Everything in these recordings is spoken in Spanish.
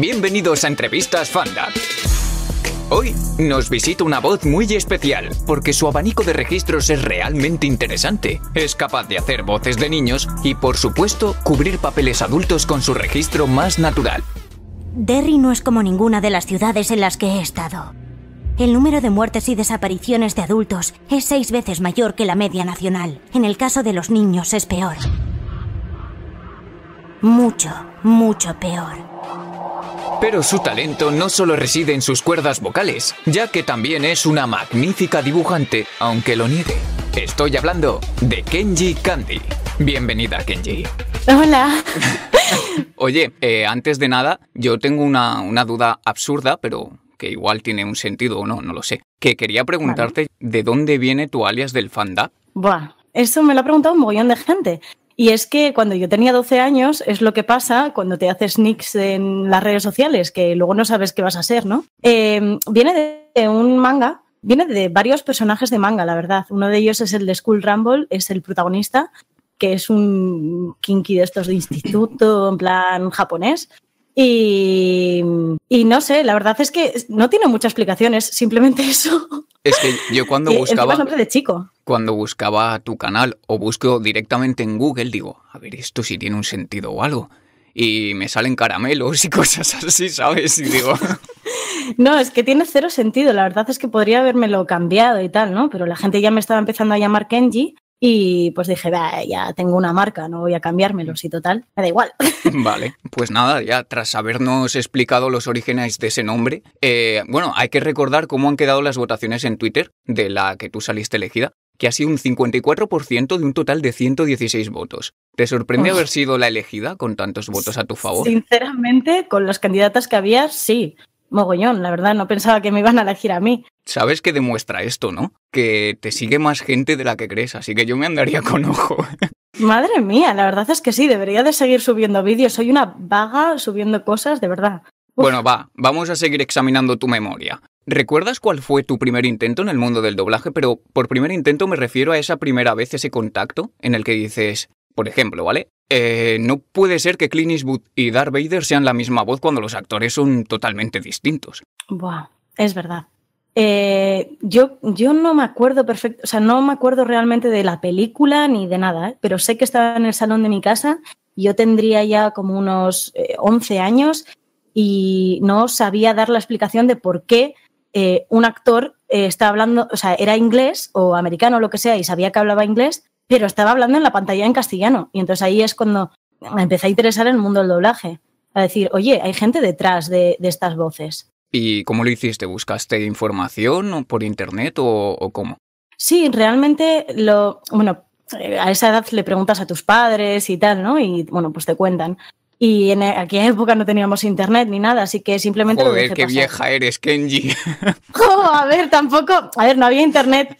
Bienvenidos a Entrevistas Fanda. Hoy nos visita una voz muy especial, porque su abanico de registros es realmente interesante. Es capaz de hacer voces de niños y, por supuesto, cubrir papeles adultos con su registro más natural. Derry no es como ninguna de las ciudades en las que he estado. El número de muertes y desapariciones de adultos es seis veces mayor que la media nacional. En el caso de los niños es peor. Mucho, mucho peor. Pero su talento no solo reside en sus cuerdas vocales, ya que también es una magnífica dibujante, aunque lo niegue. Estoy hablando de Kenji Candy. Bienvenida, Kenji. Hola. Oye, eh, antes de nada, yo tengo una, duda absurda, pero que igual tiene un sentido o no, no lo sé. Que quería preguntarte de dónde viene tu alias del Fanda? Buah, eso me lo ha preguntado un montón de gente. Y es que cuando yo tenía 12 años es lo que pasa cuando te haces nicks en las redes sociales, que luego no sabes qué vas a ser, ¿no? Em, viene de un manga viene de varios personajes de manga, la verdad. Uno de ellos es el de School Rumble, es el protagonista, que es un kinky de estos de instituto, en plan japonés. Y, y no sé, la verdad es que no tiene mucha explicación, es simplemente eso. Es que yo cuando buscaba... Cuando buscaba tu canal o busco directamente en Google, digo, a ver, esto sí tiene un sentido o algo. Y me salen caramelos y cosas así, ¿sabes? Y digo... No, es que tiene cero sentido. La verdad es que podría habérmelo cambiado y tal, ¿no? Pero la gente ya me estaba empezando a llamar Kenji y pues dije, ya tengo una marca, no voy a cambiármelo, mm. si total, me da igual. Vale, pues nada, ya tras habernos explicado los orígenes de ese nombre, eh, bueno, hay que recordar cómo han quedado las votaciones en Twitter de la que tú saliste elegida, que ha sido un 54% de un total de 116 votos. ¿Te sorprende haber sido la elegida con tantos votos a tu favor? Sinceramente, con las candidatas que había, sí mogollón, la verdad, no pensaba que me iban a elegir a mí. Sabes que demuestra esto, ¿no? Que te sigue más gente de la que crees, así que yo me andaría con ojo. Madre mía, la verdad es que sí, debería de seguir subiendo vídeos, soy una vaga subiendo cosas, de verdad. Bueno, va, vamos a seguir examinando tu memoria. ¿Recuerdas cuál fue tu primer intento en el mundo del doblaje? Pero por primer intento me refiero a esa primera vez, ese contacto en el que dices, por ejemplo, ¿vale? Eh, no puede ser que Clint Eastwood y Darth Vader sean la misma voz cuando los actores son totalmente distintos. Buah, es verdad. Eh, yo, yo no me acuerdo perfecto, o sea, no me acuerdo realmente de la película ni de nada, ¿eh? pero sé que estaba en el salón de mi casa. Yo tendría ya como unos 11 años y no sabía dar la explicación de por qué un actor está hablando, o sea, era inglés o americano o lo que sea y sabía que hablaba inglés, pero estaba hablando en la pantalla en castellano. Y entonces ahí es cuando me empecé a interesar en el mundo del doblaje. A decir, oye, hay gente detrás de, estas voces. ¿Y cómo lo hiciste? ¿Buscaste información por internet o, o cómo? Sí, realmente lo. Bueno, eh, a esa edad le preguntas a tus padres y tal, ¿no? Y bueno, pues te cuentan. Y en e, aquella época no teníamos internet ni nada, así que simplemente. Joder, qué vieja eres, Kenji. a ver, tampoco. A ver, no había internet.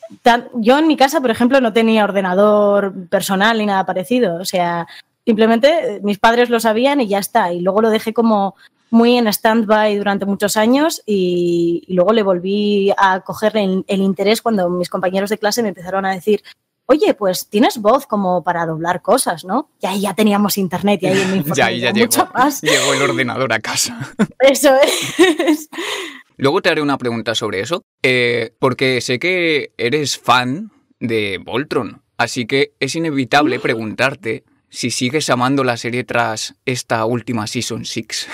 yo en mi casa, por ejemplo, no tenía ordenador personal ni nada parecido. O sea, simplemente eh, mis padres lo sabían y ya está. Y luego lo dejé como muy en stand-by durante muchos años y, luego le volví a coger el interés cuando mis compañeros de clase me empezaron a decir, oye, pues tienes voz como para doblar cosas, ¿no? Y ahí ya teníamos internet y ahí me mucho llegó, Llegó el ordenador a casa. Eso es. Luego te haré una pregunta sobre eso, eh, porque sé que eres fan de Voltron, así que es inevitable mm. preguntarte si sigues amando la serie tras esta última Season 6.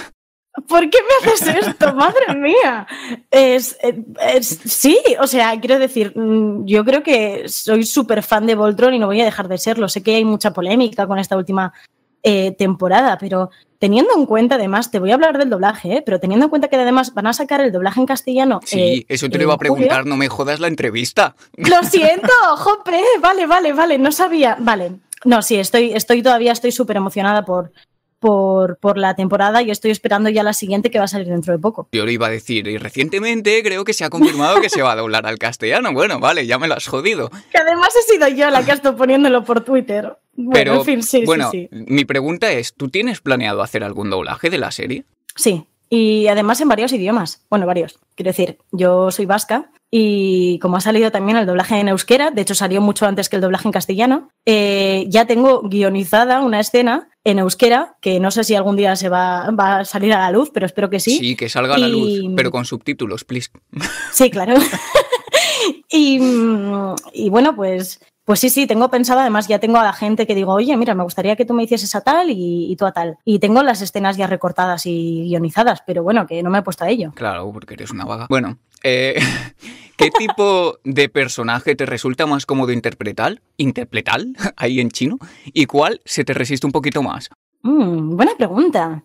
¿por qué me haces esto? Madre mía. Eh, es, sí, o sea, quiero decir, mm, yo creo que soy súper fan de Voltron y no voy a dejar de serlo. Sé que hay mucha polémica con esta última eh, temporada, pero teniendo en cuenta además, te voy a hablar del doblaje, eh, pero teniendo en cuenta que además van a sacar el doblaje en castellano. Sí, eso te lo iba a preguntar, no me jodas la entrevista. Lo siento, jope, vale, vale, vale, no sabía, vale. No, sí, estoy, estoy todavía estoy súper emocionada por, por, la temporada y estoy esperando ya la siguiente que va a salir dentro de poco. Yo le iba a decir, y recientemente creo que se ha confirmado que se va a doblar al castellano. Bueno, vale, ya me lo has jodido. Que además he sido yo la que ha estado poniéndolo por Twitter. Bueno, Pero, en fin, sí, bueno, sí, Mi pregunta es, ¿tú tienes planeado hacer algún doblaje de la serie? Sí, y además en varios idiomas. Bueno, varios. Quiero decir, yo soy vasca y como ha salido también el doblaje en euskera, de hecho salió mucho antes que el doblaje en castellano, eh, ya tengo guionizada una escena en euskera, que no sé si algún día se va, a salir a la luz, pero espero que sí. Sí, que salga a la luz, mm, pero con subtítulos, please. Sí, claro. y, mm, y, bueno, pues, pues sí, sí, tengo pensado, además ya tengo a la gente que digo, oye, mira, me gustaría que tú me hicieses a tal y tú a tal. Y tengo las escenas ya recortadas y guionizadas, pero bueno, que no me he puesto a ello. Claro, porque eres una vaga. Bueno, eh, ¿Qué tipo de personaje te resulta más cómodo interpretar, interpretar, ahí en chino? ¿Y cuál se te resiste un poquito más? Mm, buena pregunta.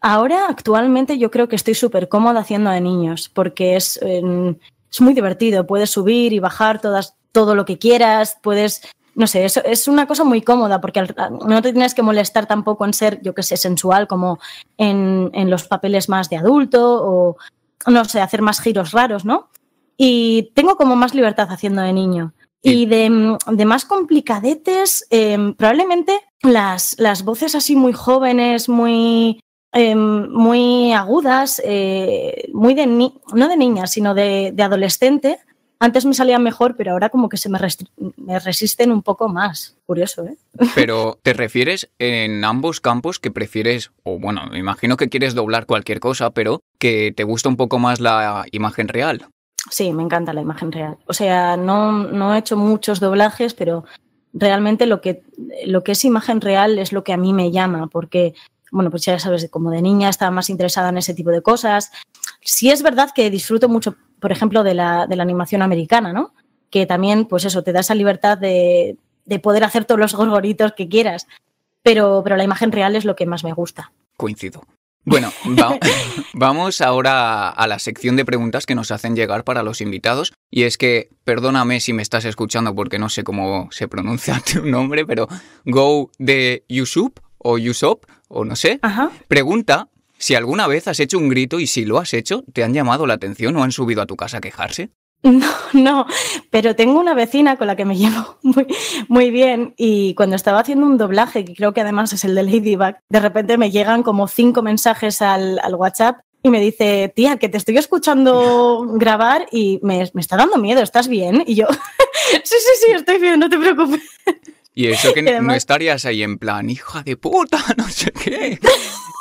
ahora, actualmente, yo creo que estoy súper cómoda haciendo de niños, porque es, em, es, muy divertido. Puedes subir y bajar todas, todo lo que quieras, puedes. No sé, es, es una cosa muy cómoda porque ah, no te tienes que molestar tampoco en ser, yo que sé, sensual como en, en los papeles más de adulto o, no sé, hacer más giros raros, ¿no? Y tengo como más libertad haciendo de niño. Y de, más complicadetes, em, probablemente las, voces así muy jóvenes, muy, em, muy agudas, eh, muy de no de niña, sino de adolescente, antes me salía mejor, pero ahora como que se me, resisten un poco más. Curioso, ¿eh? Pero te refieres en ambos campos que prefieres, o bueno, me imagino que quieres doblar cualquier cosa, pero que te gusta un poco más la imagen real. Sí, me encanta la imagen real. O sea, no, no he hecho muchos doblajes, pero realmente lo que, lo que es imagen real es lo que a mí me llama, porque bueno, pues ya sabes, como de niña estaba más interesada en ese tipo de cosas, sí es verdad que disfruto mucho, por ejemplo, de la, de la animación americana, ¿no? Que también, pues eso, te da esa libertad de, poder hacer todos los gorgoritos que quieras. Pero, pero la imagen real es lo que más me gusta. Coincido. Bueno, vamos ahora a la sección de preguntas que nos hacen llegar para los invitados. Y es que, perdóname si me estás escuchando porque no sé cómo se pronuncia tu nombre, pero Go de Yusuf o Yusop, o no sé, pregunta si alguna vez has hecho un grito y si lo has hecho, ¿te han llamado la atención o han subido a tu casa a quejarse? No, no, pero tengo una vecina con la que me llevo muy, bien y cuando estaba haciendo un doblaje, que creo que además es el de Ladybug, de repente me llegan como cinco mensajes al, WhatsApp y me dice, tía, que te estoy escuchando grabar y me está dando miedo, ¿estás bien? Y yo, sí, sí, sí, estoy bien, no te preocupes. Y eso que no estarías ahí en plan, hija de puta, no sé qué.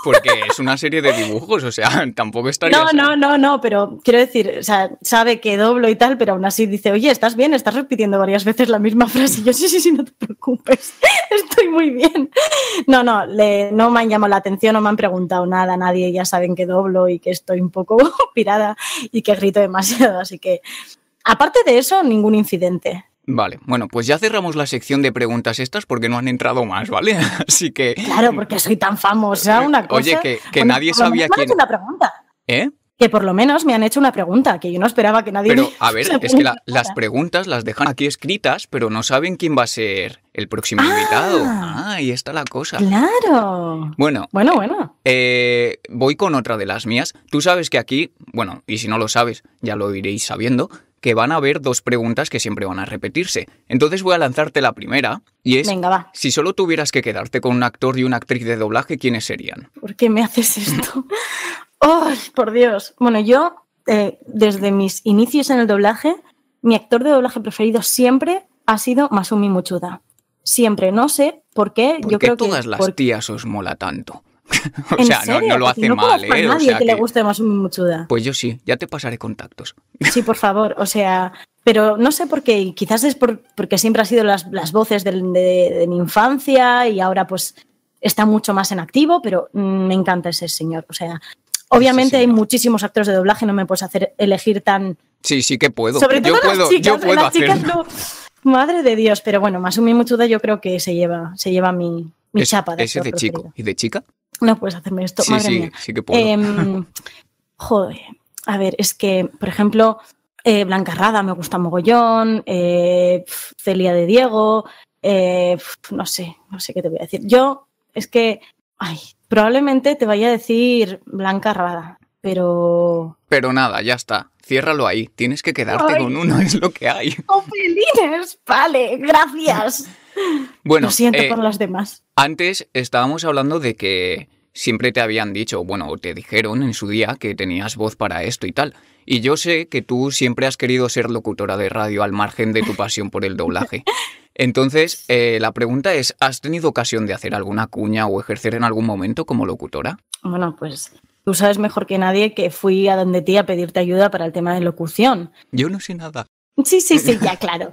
Porque es una serie de dibujos, o sea, tampoco estarías. No, no, no, no, pero quiero decir, o sea, sabe que doblo y tal, pero aún así dice, oye, ¿estás bien? Estás repitiendo varias veces la misma frase. Y yo, sí, sí, sí, no te preocupes, estoy muy bien. No, no, le, no me han llamado la atención, no me han preguntado nada, nadie ya saben que doblo y que estoy un poco pirada y que grito demasiado, así que Aparte de eso, ningún incidente. Vale, bueno, pues ya cerramos la sección de preguntas estas porque no han entrado más, ¿vale? Así que. Claro, porque soy tan famosa, eh, una cosa. Oye, que, que nadie sabía quién. Me han hecho una pregunta. ¿Eh? Que por lo menos me han hecho una pregunta, que yo no esperaba que nadie. Pero, a ver, es que las preguntas las dejan aquí escritas, pero no saben quién va a ser el próximo invitado. Ah, ah ahí está la cosa. Claro. Bueno. Bueno, bueno. Eh, eh, voy con otra de las mías. Tú sabes que aquí, bueno, y si no lo sabes, ya lo iréis sabiendo, que van a haber dos preguntas que siempre van a repetirse. Entonces voy a lanzarte la primera y es, Venga, va. si solo tuvieras que quedarte con un actor y una actriz de doblaje, ¿quiénes serían? ¿Por qué me haces esto? ¡Oh, por Dios! Bueno, yo, eh, desde mis inicios en el doblaje, mi actor de doblaje preferido siempre ha sido Masumi Muchuda. Siempre, no sé por qué. ¿Por yo qué todas las tías os mola tanto? o sea, no, lo hace mal, ¿eh? A nadie que, le guste más Muchuda. Pues yo sí, ya te pasaré contactos. sí, por favor, o sea, pero no sé por qué, quizás es por, porque siempre ha sido las, las voces de, mi infancia y ahora pues está mucho más en activo, pero me encanta ese señor, o sea, obviamente hay muchísimos actores de doblaje, no me puedes hacer elegir tan... Sí, sí que puedo. Sobre todo yo las chicas, Madre de Dios, pero bueno, Masumi Muchuda yo creo que se lleva, se lleva mi, chapa. De ¿Ese de chico? ¿Y de chica? No puedes hacerme esto, sí, madre sí, que puedo. Em, joder, a ver, es que, por ejemplo, eh, Blanca Rada me gusta mogollón, eh, Celia de Diego, eh, no sé, no sé qué te voy a decir. Yo, es que, ay, probablemente te vaya a decir Blanca Rada, pero... Pero nada, ya está. Ciérralo ahí. Tienes que quedarte con uno, es lo que hay. ¡Oh, Vale, gracias. Bueno, lo siento eh, por las demás. Antes estábamos hablando de que siempre te habían dicho, bueno, te dijeron en su día que tenías voz para esto y tal. Y yo sé que tú siempre has querido ser locutora de radio al margen de tu pasión por el doblaje. Entonces, eh, la pregunta es, ¿has tenido ocasión de hacer alguna cuña o ejercer en algún momento como locutora? Bueno, pues tú sabes mejor que nadie que fui a donde ti a pedirte ayuda para el tema de locución. Yo no sé nada. Sí, sí, sí, ya, claro.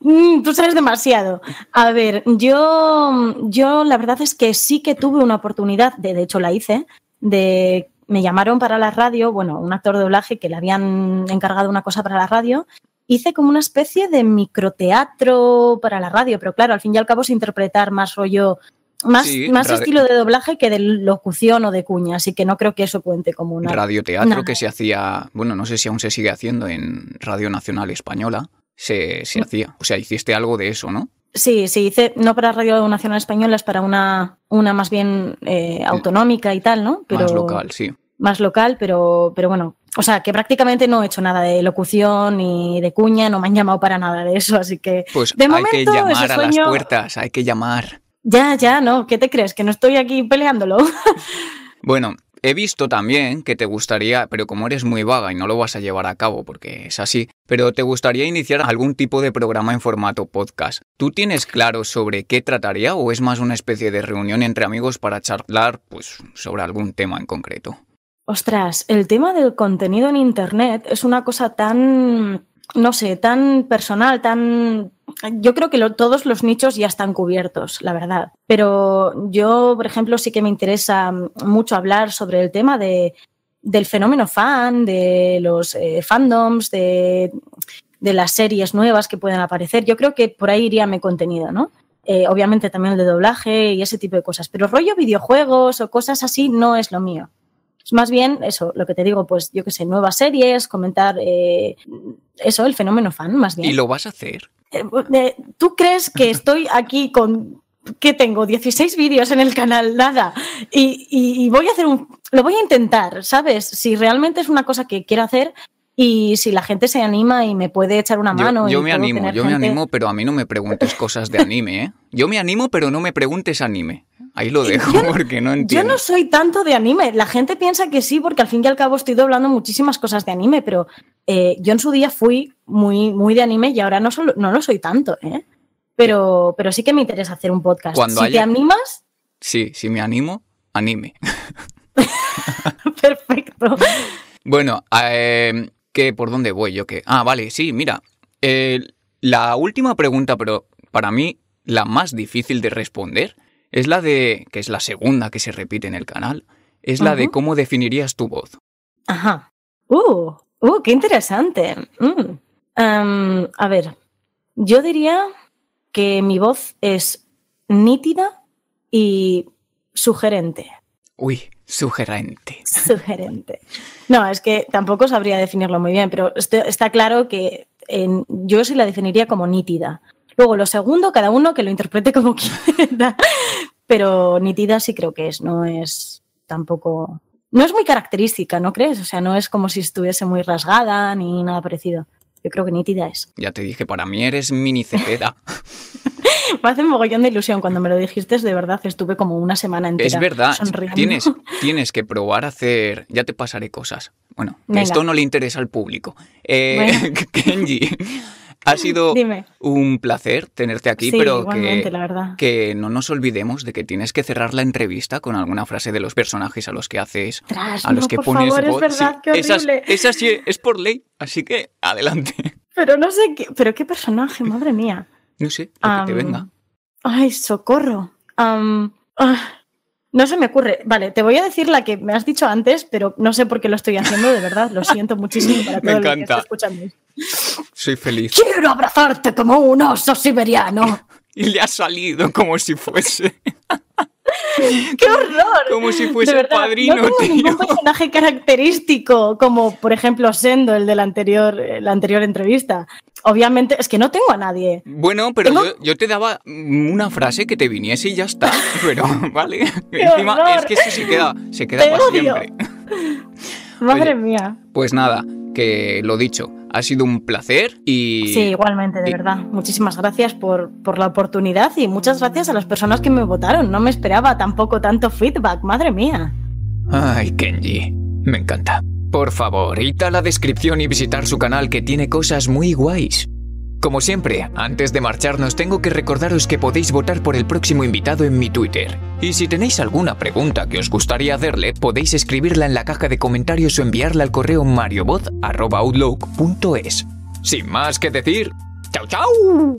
Mm, tú sabes demasiado. A ver, yo, yo la verdad es que sí que tuve una oportunidad, de, hecho la hice, de me llamaron para la radio, bueno, un actor de doblaje que le habían encargado una cosa para la radio. Hice como una especie de microteatro para la radio, pero claro, al fin y al cabo es interpretar más rollo más, estilo de doblaje que de locución o de cuña, así que no creo que eso cuente como una. Radioteatro que se hacía, bueno, no sé si aún se sigue haciendo en Radio Nacional Española, se, mm. hacía. O sea, hiciste algo de eso, ¿no? Sí, sí, hice, no para Radio Nacional Española, es para una, una más bien eh, autonómica y tal, ¿no? Pero, más local, sí. Más local, pero, pero bueno, o sea, que prácticamente no he hecho nada de locución ni de cuña, no me han llamado para nada de eso, así que. Pues hay que llamar a las puertas, hay que llamar. Ya, ya, no, ¿qué te crees? Que no estoy aquí peleándolo. bueno, He visto también que te gustaría, pero como eres muy vaga y no lo vas a llevar a cabo porque es así, pero te gustaría iniciar algún tipo de programa en formato podcast. ¿Tú tienes claro sobre qué trataría o es más una especie de reunión entre amigos para charlar pues sobre algún tema en concreto? Ostras, el tema del contenido en internet es una cosa tan no sé, tan personal, tan yo creo que todos los nichos ya están cubiertos, la verdad. Pero yo, por ejemplo, sí que me interesa mm, mucho hablar sobre el tema de, del fenómeno fan, de los eh, fandoms, de, de, las series nuevas que pueden aparecer. Yo creo que por ahí iría mi contenido, ¿no? Eh, obviamente también el de doblaje y ese tipo de cosas. Pero rollo videojuegos o cosas así no es lo mío. Es más bien eso, lo que te digo, pues yo qué sé, nuevas series, comentar eh, eso, el fenómeno fan, más bien. ¿Y lo vas a hacer? Eh, ¿Tú crees que estoy aquí con que tengo 16 vídeos en el canal, nada. Y, voy a hacer un. Lo voy a intentar, ¿sabes? Si realmente es una cosa que quiero hacer y si la gente se anima y me puede echar una mano. Yo, me animo, yo me animo, pero a mí no me preguntes cosas de anime, ¿eh? Yo me animo, pero no me preguntes anime. Ahí lo eh, dejo porque no entiendo. Yo no soy tanto de anime. La gente piensa que sí, porque al fin y al cabo estoy hablando muchísimas cosas de anime, pero eh, yo en su día fui muy, muy de anime y ahora no, no lo soy tanto, ¿eh? Pero, pero sí que me interesa hacer un podcast. si te animas. Sí, si me animo, anime. Perfecto. Bueno, em, ¿por dónde voy yo? que. Ah, vale, sí, mira. la última pregunta, pero para mí la más difícil de responder, es la de, que es la segunda que se repite en el canal, es la de cómo definirías tu voz. Ajá. ¡Uh! ¡Uh! ¡Qué interesante! Mm. Em, a ver, yo diría que mi voz es nítida y sugerente. Uy, sugerente. Sugerente. No, es que tampoco sabría definirlo muy bien, pero está claro que yo sí la definiría como nítida. Luego, lo segundo, cada uno que lo interprete como quiera. Pero nitida sí creo que es, no es tampoco. No es muy característica, ¿no crees? O sea, no es como si estuviese muy rasgada ni nada parecido. Yo creo que nítida es. Ya te dije, para mí eres mini cepeda. me hace un mogollón de ilusión. Cuando me lo dijiste, de verdad, estuve como una semana entera. Es verdad, Tienes, tienes que probar a hacer. Ya te pasaré cosas. Bueno, esto no le interesa al público. Eh, Kenji, ha sido un placer tenerte aquí, pero que, no nos olvidemos de que tienes que cerrar la entrevista con alguna frase de los personajes a los que haces, a los que pones Es verdad, esas, es por ley, así que adelante. Pero no sé qué, pero qué personaje, madre mía. No sé, lo que te venga. Ay, socorro. Ah, no se me ocurre. Vale, te voy a decir la que me has dicho antes, pero no sé por qué lo estoy haciendo, de verdad. Lo siento muchísimo para me encanta. Soy feliz. Quiero abrazarte como un oso siberiano. y le ha salido como si fuese. ¡Qué horror! Como si fuese el padrino, no tengo ningún personaje característico, como por ejemplo Sendo, el de anterior, eh, la anterior entrevista obviamente, es que no tengo a nadie. Bueno, pero yo, te daba una frase que te viniese y ya está. Pero, vale. Encima, es que eso se queda, se queda para siempre. Madre mía. Pues nada, que lo dicho, ha sido un placer y... Sí, igualmente, de verdad. Muchísimas gracias por, por, la oportunidad y muchas gracias a las personas que me votaron. No me esperaba tampoco tanto feedback, madre mía. Ay, Kenji, me encanta. Por favor, id a la descripción y visitar su canal que tiene cosas muy guays. Como siempre, antes de marcharnos tengo que recordaros que podéis votar por el próximo invitado en mi Twitter. Y si tenéis alguna pregunta que os gustaría hacerle, podéis escribirla en la caja de comentarios o enviarla al correo mariobot.outlook.es. Sin más que decir, ¡chao chao!